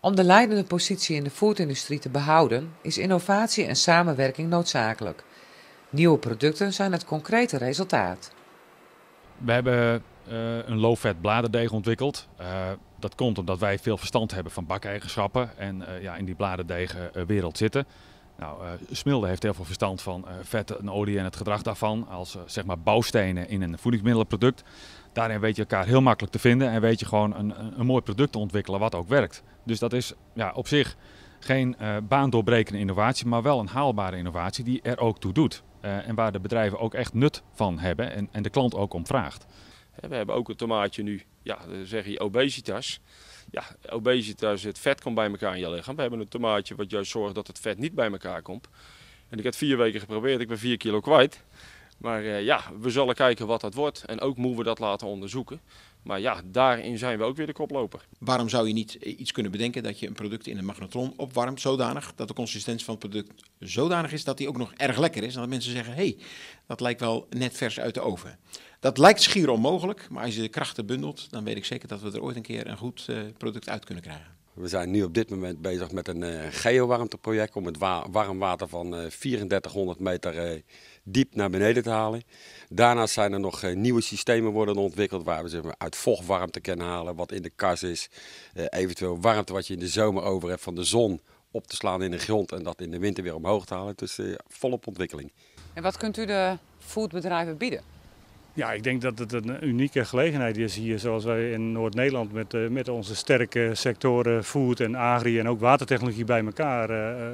Om de leidende positie in de foodindustrie te behouden, is innovatie en samenwerking noodzakelijk. Nieuwe producten zijn het concrete resultaat. We hebben eh, een low-fat bladerdeeg ontwikkeld. Eh, dat komt omdat wij veel verstand hebben van bakeigenschappen en eh, ja, in die bladerdegen wereld zitten. Nou, eh, Smilde heeft heel veel verstand van uh, eh, vetten en olie en het gedrag daarvan als eh, zeg maar bouwstenen in een voedingsmiddelenproduct. Daarin weet je elkaar heel makkelijk te vinden en weet je gewoon een, een, mooi product te ontwikkelen wat ook werkt. Dus dat is ja, op zich geen baandoorbrekende innovatie, maar wel een haalbare innovatie die er ook toe doet. en waar de bedrijven ook echt nut van hebben en, en de klant ook om vraagt. We hebben ook een tomaatje nu ja, dan zeg je obesitas. Ja, obesitas, het vet komt bij elkaar in je lichaam. We hebben een tomaatje wat juist zorgt dat het vet niet bij elkaar komt. En ik heb vier weken geprobeerd, ik ben vier kilo kwijt. Maar eh, ja, we zullen kijken wat dat wordt. En ook moeten we dat laten onderzoeken. Maar ja, daarin zijn we ook weer de koploper. Waarom zou je niet eh, iets kunnen bedenken dat je een product in een magnetron opwarmt zodanig dat de consistentie van het product zodanig is dat die ook nog erg lekker is. En dat mensen zeggen, hé, hey, dat lijkt wel net vers uit de oven. Dat lijkt schier onmogelijk, maar als je de krachten bundelt, dan weet ik zeker dat we er ooit een keer een goed eh, product uit kunnen krijgen. We zijn nu op dit moment bezig met een uh, geowarmteproject om het wa warm water van 3400 eh, meter eh, diep naar beneden te halen. Daarnaast zijn er nog nieuwe systemen worden ontwikkeld waar we zeg uit vochtwarmte kunnen halen, wat in de kas is. eventueel warmte wat je in de zomer over hebt van de zon op te slaan in de grond en dat in de winter weer omhoog te halen. Dus volop ontwikkeling. En wat kunt u de foodbedrijven bieden? Ja, ik denk dat het een unieke gelegenheid is hier, zoals wij in Noord-Nederland met, eh, met onze sterke sectoren food en agri en ook watertechnologie bij elkaar eh, eh,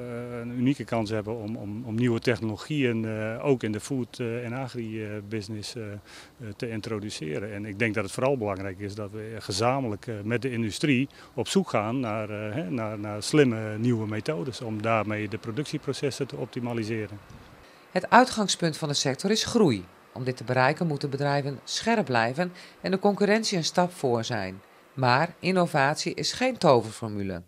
een unieke kans hebben om, om, om nieuwe technologieën ook in de food- en agri-business te introduceren. En ik denk dat het vooral belangrijk is dat we gezamenlijk met de industrie op zoek gaan naar, naar, naar slimme nieuwe methodes om daarmee de productieprocessen te optimaliseren. Het uitgangspunt van de sector is groei. Om dit te bereiken moeten bedrijven scherp blijven en de concurrentie een stap voor zijn. Maar innovatie is geen toverformule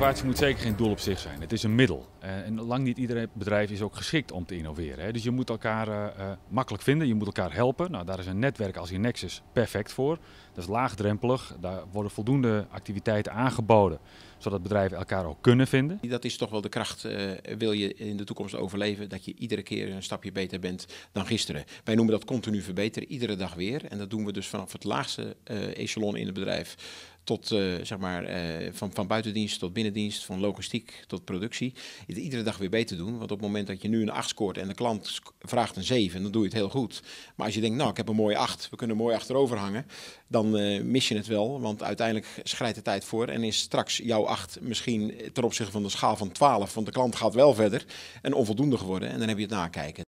innovatie moet zeker geen doel op zich zijn. Het is een middel. Eh, en lang niet iedere bedrijf is ook geschikt om te innoveren. Dus je moet elkaar eh, eh, makkelijk vinden, je moet elkaar helpen. Nou, daar is een netwerk als nexus perfect voor. Dat is laagdrempelig, daar worden voldoende activiteiten aangeboden, zodat bedrijven elkaar ook kunnen vinden. Dat is toch wel de kracht, wil je in de toekomst overleven, dat je iedere keer een stapje beter bent dan gisteren. Wij noemen dat continu verbeteren, iedere dag weer. En dat doen we dus vanaf het laagste echelon in het bedrijf tot eh, zeg maar, eh, van, van buitendienst tot binnendienst, van logistiek tot productie. Iedere dag weer beter doen. Want op het moment dat je nu een 8 scoort en de klant vraagt een 7, dan doe je het heel goed. Maar als je denkt, nou, ik heb een mooie 8, we kunnen mooi achterover hangen, dan eh, mis je het wel. Want uiteindelijk schrijdt de tijd voor en is straks jouw 8 misschien ten opzichte van de schaal van 12, want de klant gaat wel verder, en onvoldoende geworden. En dan heb je het nakijken.